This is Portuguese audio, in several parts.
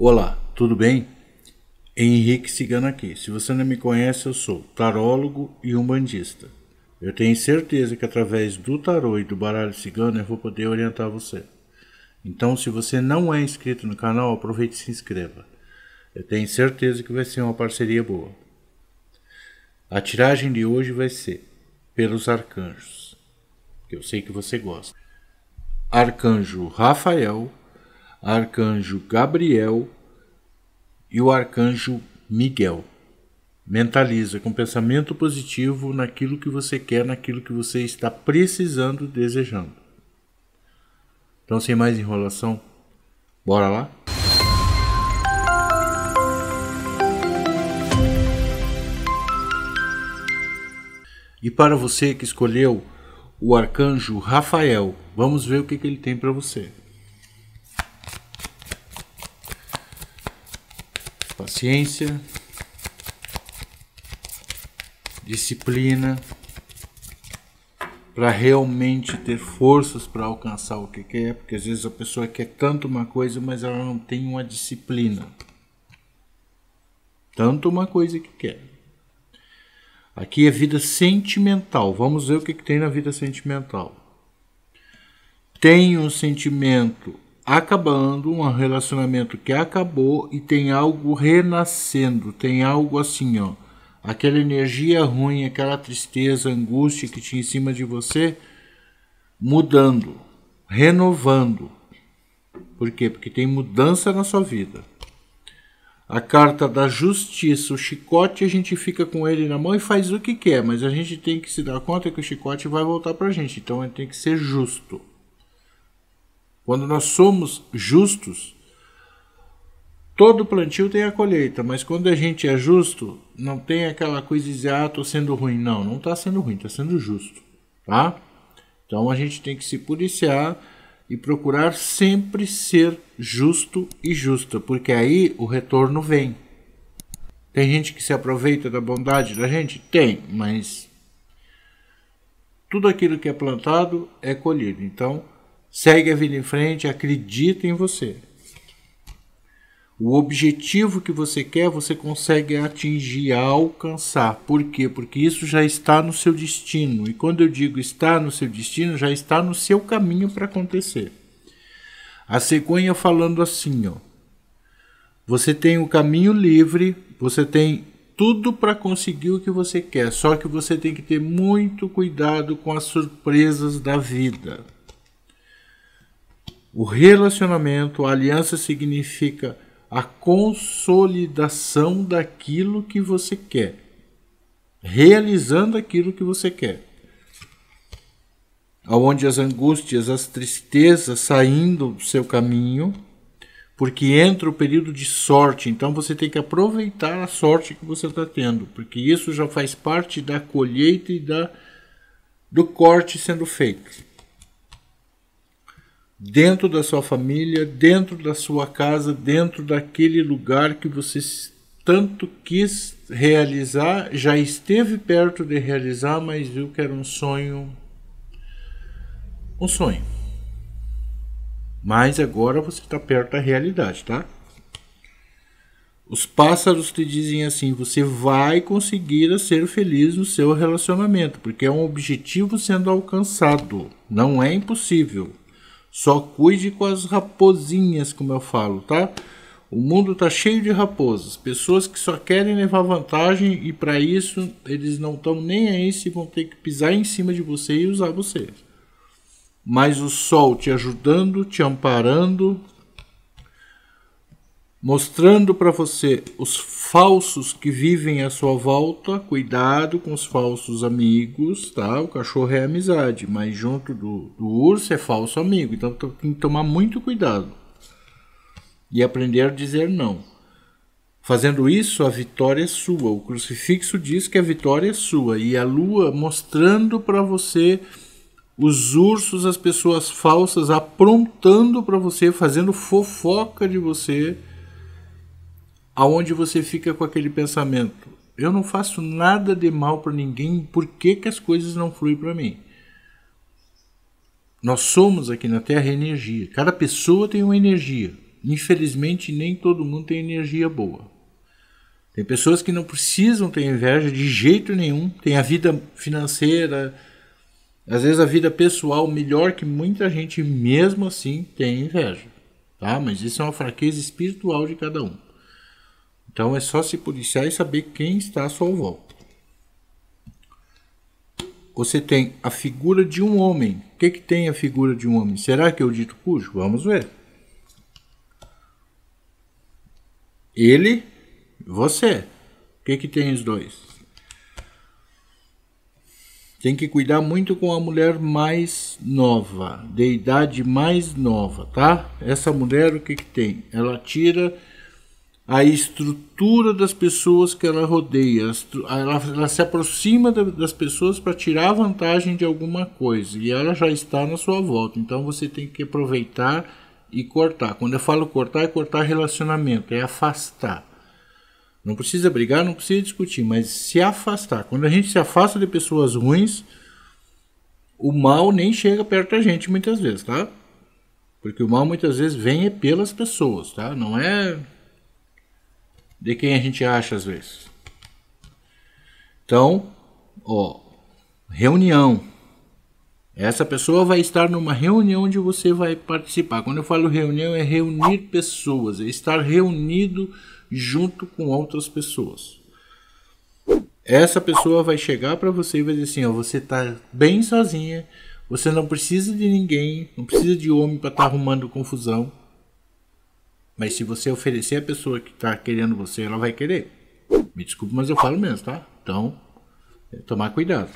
Olá, tudo bem? Henrique Cigano aqui. Se você não me conhece, eu sou tarólogo e umbandista. Eu tenho certeza que através do tarô e do baralho cigano eu vou poder orientar você. Então, se você não é inscrito no canal, aproveite e se inscreva. Eu tenho certeza que vai ser uma parceria boa. A tiragem de hoje vai ser pelos arcanjos, que eu sei que você gosta. Arcanjo Rafael, arcanjo Gabriel e o arcanjo Miguel. Mentaliza com pensamento positivo naquilo que você quer, naquilo que você está precisando, desejando. Então, sem mais enrolação, bora lá? E para você que escolheu o arcanjo Rafael, vamos ver o que, que ele tem para você. paciência, disciplina, para realmente ter forças para alcançar o que quer, porque às vezes a pessoa quer tanto uma coisa, mas ela não tem uma disciplina. Tanto uma coisa que quer. Aqui é vida sentimental. Vamos ver o que, que tem na vida sentimental. Tem um sentimento acabando, um relacionamento que acabou e tem algo renascendo, tem algo assim, ó. Aquela energia ruim, aquela tristeza, angústia que tinha em cima de você, mudando, renovando. Por quê? Porque tem mudança na sua vida. A carta da justiça, o chicote, a gente fica com ele na mão e faz o que quer, mas a gente tem que se dar conta que o chicote vai voltar para a gente, então ele tem que ser justo. Quando nós somos justos, todo plantio tem a colheita, mas quando a gente é justo, não tem aquela coisa de dizer, ah, tô sendo ruim. Não, não está sendo ruim, está sendo justo, tá? Então a gente tem que se policiar e procurar sempre ser justo e justa, porque aí o retorno vem. Tem gente que se aproveita da bondade da gente? Tem, mas tudo aquilo que é plantado é colhido. Então, Segue a vida em frente, acredita em você. O objetivo que você quer, você consegue atingir, alcançar. Por quê? Porque isso já está no seu destino. E quando eu digo está no seu destino, já está no seu caminho para acontecer. A cegonha falando assim, ó. Você tem o caminho livre, você tem tudo para conseguir o que você quer, só que você tem que ter muito cuidado com as surpresas da vida. O relacionamento, a aliança significa a consolidação daquilo que você quer, realizando aquilo que você quer. Aonde as angústias, as tristezas saindo do seu caminho, porque entra o período de sorte, então você tem que aproveitar a sorte que você está tendo, porque isso já faz parte da colheita e da, do corte sendo feito dentro da sua família, dentro da sua casa, dentro daquele lugar que você tanto quis realizar, já esteve perto de realizar, mas viu que era um sonho. Um sonho. Mas agora você está perto da realidade, tá? Os pássaros te dizem assim: você vai conseguir ser feliz no seu relacionamento, porque é um objetivo sendo alcançado, não é impossível. Só cuide com as raposinhas, como eu falo, tá? O mundo tá cheio de raposas, pessoas que só querem levar vantagem e para isso eles não estão nem aí se vão ter que pisar em cima de você e usar você. Mas o sol te ajudando, te amparando, mostrando para você os falsos que vivem à sua volta. Cuidado com os falsos amigos, tá? O cachorro é amizade, mas junto do, do urso é falso amigo. Então tem que tomar muito cuidado e aprender a dizer não. Fazendo isso, a vitória é sua. O crucifixo diz que a vitória é sua e a lua mostrando para você os ursos, as pessoas falsas aprontando para você, fazendo fofoca de você aonde você fica com aquele pensamento: eu não faço nada de mal para ninguém, por que, que as coisas não fluem para mim? Nós somos aqui na Terra energia. Cada pessoa tem uma energia. Infelizmente, nem todo mundo tem energia boa. Tem pessoas que não precisam ter inveja de jeito nenhum. Tem a vida financeira, às vezes a vida pessoal melhor que muita gente, mesmo assim, tem inveja. Tá? Mas isso é uma fraqueza espiritual de cada um. Então é só se policiar e saber quem está à sua volta. Você tem a figura de um homem. O que, que tem a figura de um homem? Será que é o dito cujo? Vamos ver. Ele, você. O que, que tem os dois? Tem que cuidar muito com a mulher mais nova, de idade mais nova, tá? Essa mulher, o que, que tem? Ela tira a estrutura das pessoas que ela rodeia. Ela, ela se aproxima da, das pessoas para tirar vantagem de alguma coisa e ela já está na sua volta. Então você tem que aproveitar e cortar. Quando eu falo cortar, é cortar relacionamento, é afastar. Não precisa brigar, não precisa discutir, mas se afastar. Quando a gente se afasta de pessoas ruins, o mal nem chega perto da gente muitas vezes, tá? Porque o mal muitas vezes vem é pelas pessoas, tá? Não é de quem a gente acha às vezes. Então, ó, reunião. Essa pessoa vai estar numa reunião onde você vai participar. Quando eu falo reunião, é reunir pessoas, é estar reunido junto com outras pessoas. Essa pessoa vai chegar para você e vai dizer assim: ó, você está bem sozinha, você não precisa de ninguém, não precisa de homem para estar tá arrumando confusão. Mas se você oferecer a pessoa que está querendo você, ela vai querer. Me desculpe, mas eu falo mesmo, tá? Então, é tomar cuidado.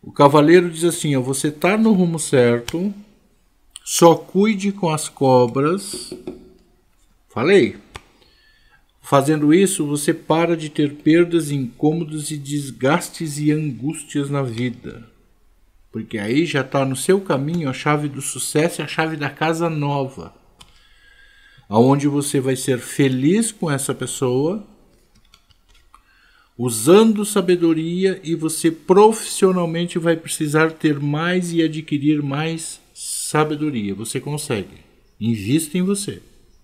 O cavaleiro diz assim: ó, você está no rumo certo, só cuide com as cobras. Falei. Fazendo isso, você para de ter perdas, incômodos e desgastes e angústias na vida. Porque aí já está no seu caminho a chave do sucesso e a chave da casa nova aonde você vai ser feliz com essa pessoa, usando sabedoria e você profissionalmente vai precisar ter mais e adquirir mais sabedoria. Você consegue. Invista em você.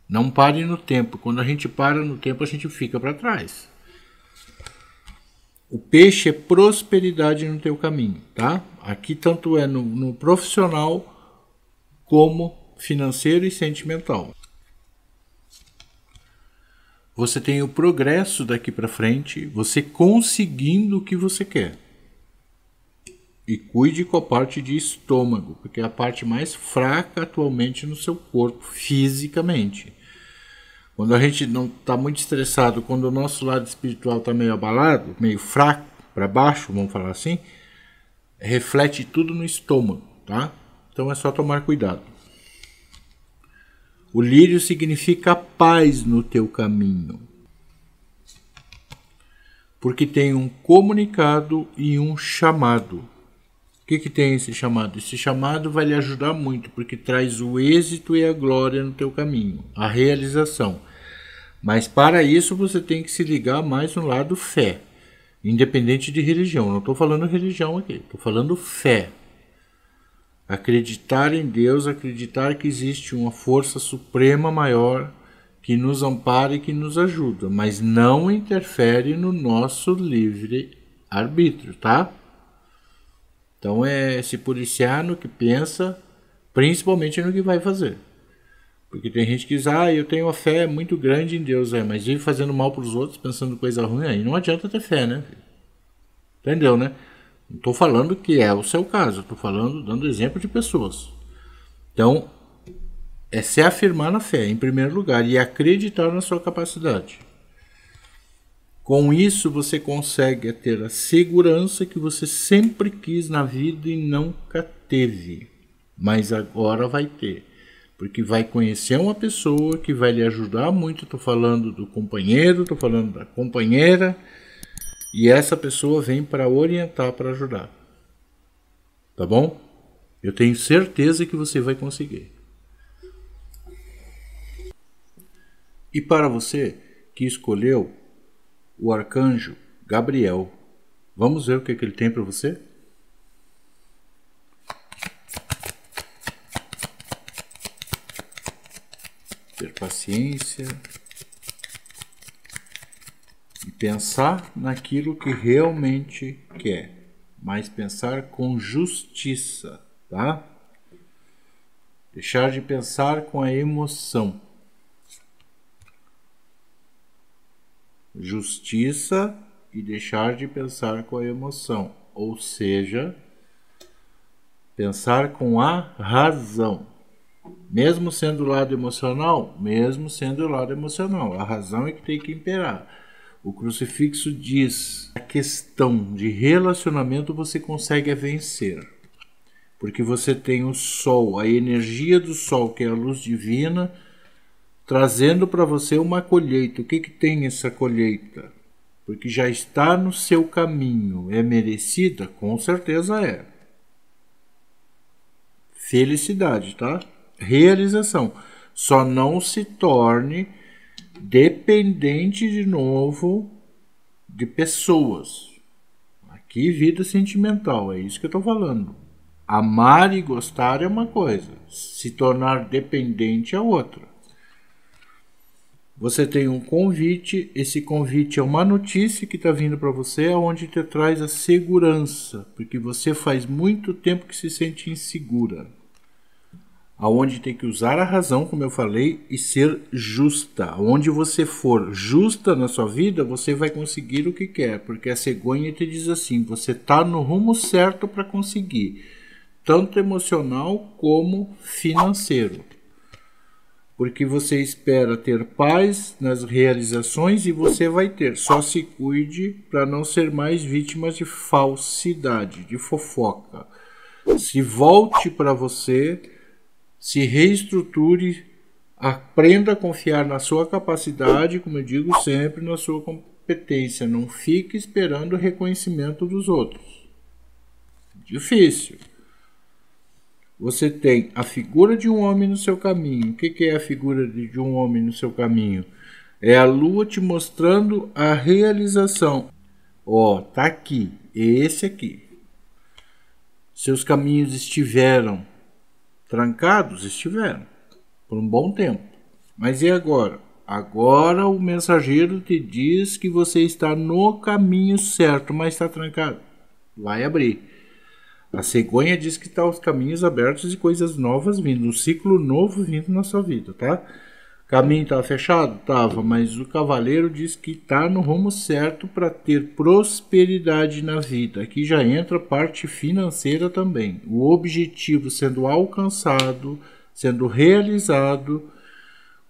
Não pare no tempo. Quando a gente para no tempo, a gente fica para trás. O peixe é prosperidade no teu caminho, tá? Aqui tanto é no, no profissional como financeiro e sentimental você tem o progresso daqui para frente, você conseguindo o que você quer. E cuide com a parte de estômago, porque é a parte mais fraca atualmente no seu corpo, fisicamente. Quando a gente não está muito estressado, quando o nosso lado espiritual está meio abalado, meio fraco, para baixo, vamos falar assim, reflete tudo no estômago, tá? Então é só tomar cuidado. O lírio significa paz no teu caminho, porque tem um comunicado e um chamado. O que, que tem esse chamado? Esse chamado vai lhe ajudar muito, porque traz o êxito e a glória no teu caminho, a realização. Mas para isso você tem que se ligar mais no lado fé, independente de religião. Não estou falando religião aqui, estou falando fé. Acreditar em Deus, acreditar que existe uma força suprema maior que nos ampara e que nos ajuda, mas não interfere no nosso livre arbítrio, tá? Então é se policiar no que pensa, principalmente no que vai fazer. Porque tem gente que diz, ah, eu tenho uma fé muito grande em Deus, é, mas vive fazendo mal para os outros, pensando coisa ruim, aí não adianta ter fé, né? Entendeu, né? Não estou falando que é o seu caso, estou falando, dando exemplo de pessoas. Então, é se afirmar na fé, em primeiro lugar, e acreditar na sua capacidade. Com isso, você consegue ter a segurança que você sempre quis na vida e nunca teve, mas agora vai ter porque vai conhecer uma pessoa que vai lhe ajudar muito. Estou falando do companheiro, estou falando da companheira, e essa pessoa vem para orientar, para ajudar. Tá bom? Eu tenho certeza que você vai conseguir. E para você que escolheu o arcanjo Gabriel, vamos ver o que, é que ele tem para você? Ter paciência, pensar naquilo que realmente quer, mas pensar com justiça, tá? Deixar de pensar com a emoção. Justiça e deixar de pensar com a emoção, ou seja, pensar com a razão. Mesmo sendo o lado emocional, mesmo sendo o lado emocional, a razão é que tem que imperar o crucifixo diz: a questão de relacionamento você consegue vencer, porque você tem o sol, a energia do sol, que é a luz divina, trazendo para você uma colheita. O que, que tem essa colheita? Porque já está no seu caminho. É merecida? Com certeza é. Felicidade, tá? Realização. Só não se torne dependente de novo de pessoas. Aqui, vida sentimental, é isso que eu estou falando. Amar e gostar é uma coisa, se tornar dependente é outra. Você tem um convite, esse convite é uma notícia que está vindo para você, é onde te traz a segurança, porque você faz muito tempo que se sente insegura aonde tem que usar a razão, como eu falei, e ser justa. Onde você for justa na sua vida, você vai conseguir o que quer, porque a cegonha te diz assim: você está no rumo certo para conseguir, tanto emocional como financeiro. Porque você espera ter paz nas realizações e você vai ter. Só se cuide para não ser mais vítima de falsidade, de fofoca. Se volte para você se reestruture, aprenda a confiar na sua capacidade, como eu digo sempre, na sua competência. Não fique esperando o reconhecimento dos outros. Difícil. Você tem a figura de um homem no seu caminho. O que é a figura de um homem no seu caminho? É a lua te mostrando a realização. Ó, oh, tá aqui, esse aqui. Seus caminhos estiveram Trancados estiveram, por um bom tempo. Mas e agora? Agora o mensageiro te diz que você está no caminho certo, mas está trancado. Vai abrir. A cegonha diz que está os caminhos abertos e coisas novas vindo, um ciclo novo vindo na sua vida, tá? Caminho estava fechado? Tava, mas o cavaleiro diz que está no rumo certo para ter prosperidade na vida. Aqui já entra a parte financeira também. O objetivo sendo alcançado, sendo realizado,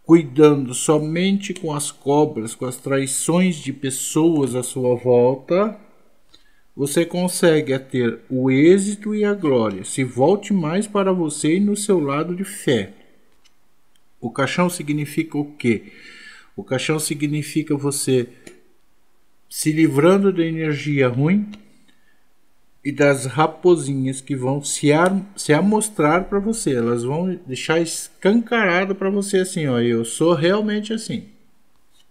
cuidando somente com as cobras, com as traições de pessoas à sua volta, você consegue ter o êxito e a glória. Se volte mais para você e no seu lado de fé. O caixão significa o quê? O caixão significa você se livrando da energia ruim e das raposinhas que vão se, ar, se amostrar para você. Elas vão deixar escancarado para você assim, ó, eu sou realmente assim.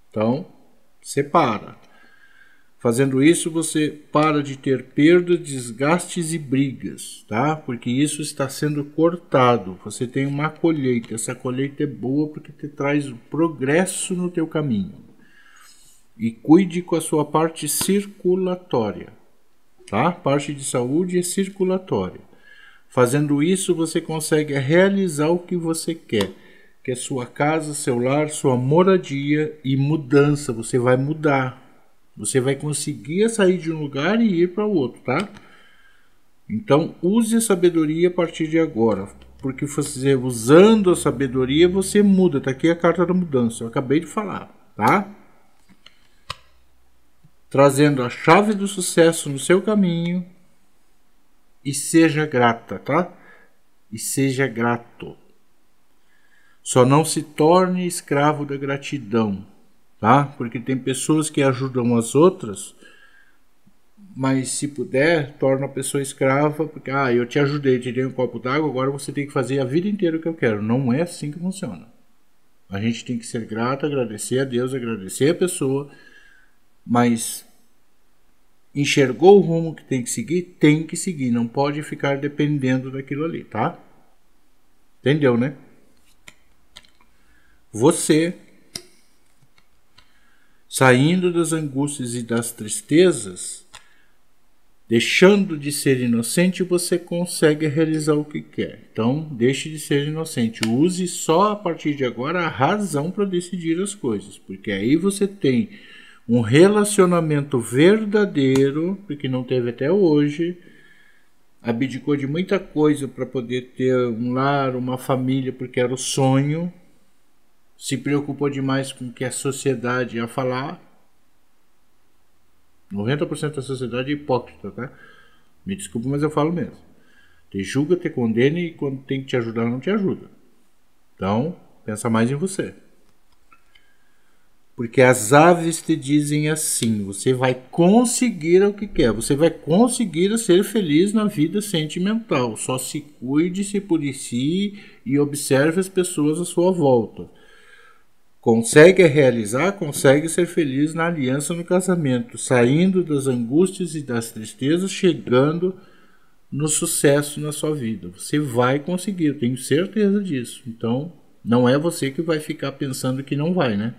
Então, separa. Fazendo isso, você para de ter perdas, desgastes e brigas, tá? Porque isso está sendo cortado. Você tem uma colheita. Essa colheita é boa porque te traz progresso no teu caminho. E cuide com a sua parte circulatória, tá? Parte de saúde é circulatória. Fazendo isso, você consegue realizar o que você quer que é sua casa, seu lar, sua moradia e mudança. Você vai mudar. Você vai conseguir sair de um lugar e ir para o outro, tá? Então use a sabedoria a partir de agora, porque você usando a sabedoria você muda. Tá aqui a carta da mudança, eu acabei de falar, tá? Trazendo a chave do sucesso no seu caminho e seja grata, tá? E seja grato. Só não se torne escravo da gratidão tá? Porque tem pessoas que ajudam as outras, mas se puder, torna a pessoa escrava, porque ah, eu te ajudei, te dei um copo d'água, agora você tem que fazer a vida inteira o que eu quero. Não é assim que funciona. A gente tem que ser grato, agradecer a Deus, agradecer a pessoa, mas enxergou o rumo que tem que seguir, tem que seguir, não pode ficar dependendo daquilo ali, tá? Entendeu, né? Você saindo das angústias e das tristezas, deixando de ser inocente, você consegue realizar o que quer. Então, deixe de ser inocente. Use só a partir de agora a razão para decidir as coisas, porque aí você tem um relacionamento verdadeiro, porque não teve até hoje. Abdicou de muita coisa para poder ter um lar, uma família, porque era o sonho, se preocupou demais com o que a sociedade ia falar. 90% da sociedade é hipócrita, tá? Me desculpa, mas eu falo mesmo. Te julga, te condena e quando tem que te ajudar, não te ajuda. Então, pensa mais em você. Porque as aves te dizem assim: você vai conseguir o que quer, você vai conseguir ser feliz na vida sentimental. Só se cuide, se policie e observe as pessoas à sua volta. Consegue realizar, consegue ser feliz na aliança no casamento, saindo das angústias e das tristezas, chegando no sucesso na sua vida. Você vai conseguir, eu tenho certeza disso. Então, não é você que vai ficar pensando que não vai, né?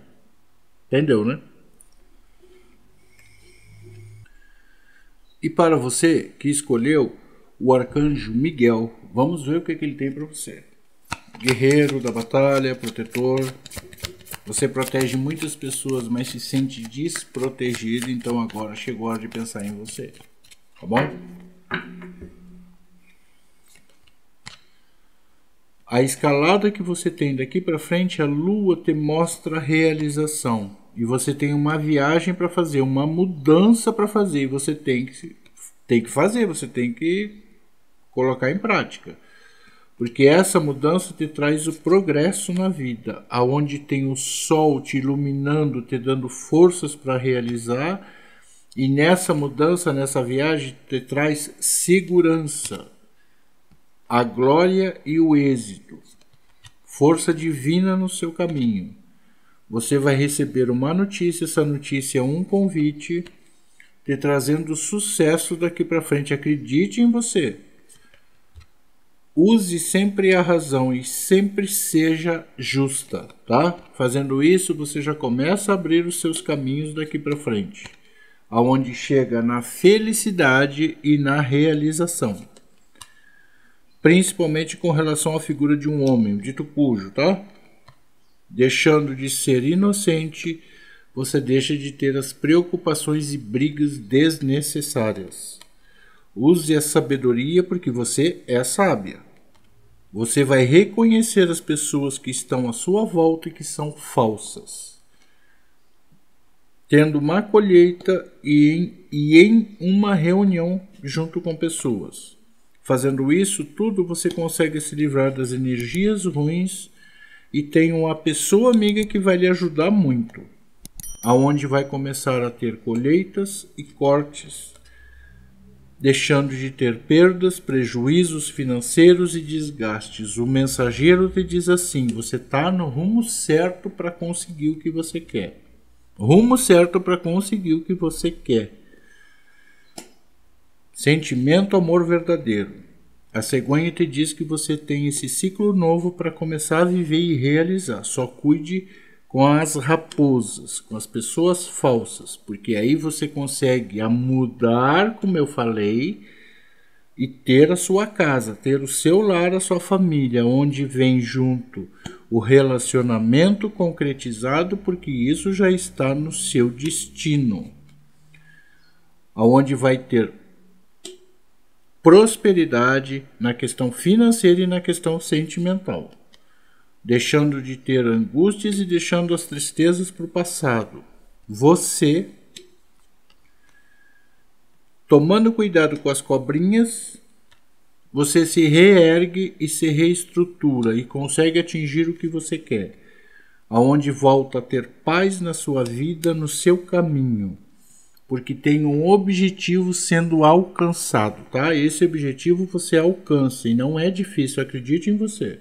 Entendeu, né? E para você que escolheu o arcanjo Miguel, vamos ver o que, é que ele tem para você. Guerreiro da batalha, protetor, você protege muitas pessoas, mas se sente desprotegido, então agora chegou a hora de pensar em você. Tá bom? A escalada que você tem daqui para frente, a lua te mostra realização. E você tem uma viagem para fazer, uma mudança para fazer. E você tem que, tem que fazer, você tem que colocar em prática porque essa mudança te traz o progresso na vida, aonde tem o sol te iluminando, te dando forças para realizar, e nessa mudança, nessa viagem, te traz segurança, a glória e o êxito, força divina no seu caminho. Você vai receber uma notícia, essa notícia é um convite, te trazendo sucesso daqui para frente. Acredite em você. Use sempre a razão e sempre seja justa, tá? Fazendo isso, você já começa a abrir os seus caminhos daqui para frente, aonde chega na felicidade e na realização. Principalmente com relação à figura de um homem, dito cujo, tá? Deixando de ser inocente, você deixa de ter as preocupações e brigas desnecessárias. Use a sabedoria porque você é sábia. Você vai reconhecer as pessoas que estão à sua volta e que são falsas, tendo uma colheita e em, e em uma reunião junto com pessoas. Fazendo isso tudo, você consegue se livrar das energias ruins e tem uma pessoa amiga que vai lhe ajudar muito, aonde vai começar a ter colheitas e cortes deixando de ter perdas, prejuízos financeiros e desgastes. O mensageiro te diz assim: você está no rumo certo para conseguir o que você quer. Rumo certo para conseguir o que você quer. Sentimento amor verdadeiro. A cegonha te diz que você tem esse ciclo novo para começar a viver e realizar. Só cuide com as raposas, com as pessoas falsas, porque aí você consegue a mudar, como eu falei, e ter a sua casa, ter o seu lar, a sua família, onde vem junto o relacionamento concretizado, porque isso já está no seu destino. Aonde vai ter prosperidade na questão financeira e na questão sentimental deixando de ter angústias e deixando as tristezas para o passado. Você, tomando cuidado com as cobrinhas, você se reergue e se reestrutura e consegue atingir o que você quer, aonde volta a ter paz na sua vida, no seu caminho, porque tem um objetivo sendo alcançado, tá? Esse objetivo você alcança e não é difícil, acredite em você.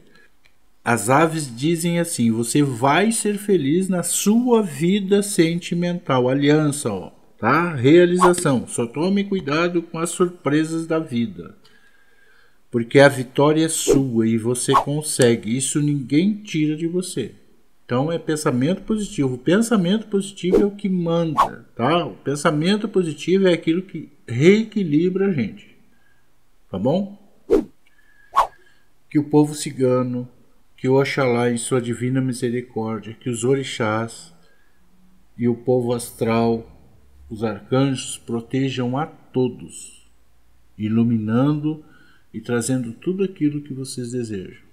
As aves dizem assim: você vai ser feliz na sua vida sentimental. Aliança, ó, tá? Realização. Só tome cuidado com as surpresas da vida. Porque a vitória é sua e você consegue. Isso ninguém tira de você. Então é pensamento positivo. O pensamento positivo é o que manda, tá? O pensamento positivo é aquilo que reequilibra a gente. Tá bom? Que o povo cigano que Oxalá, em sua divina misericórdia, que os orixás e o povo astral, os arcanjos, protejam a todos, iluminando e trazendo tudo aquilo que vocês desejam.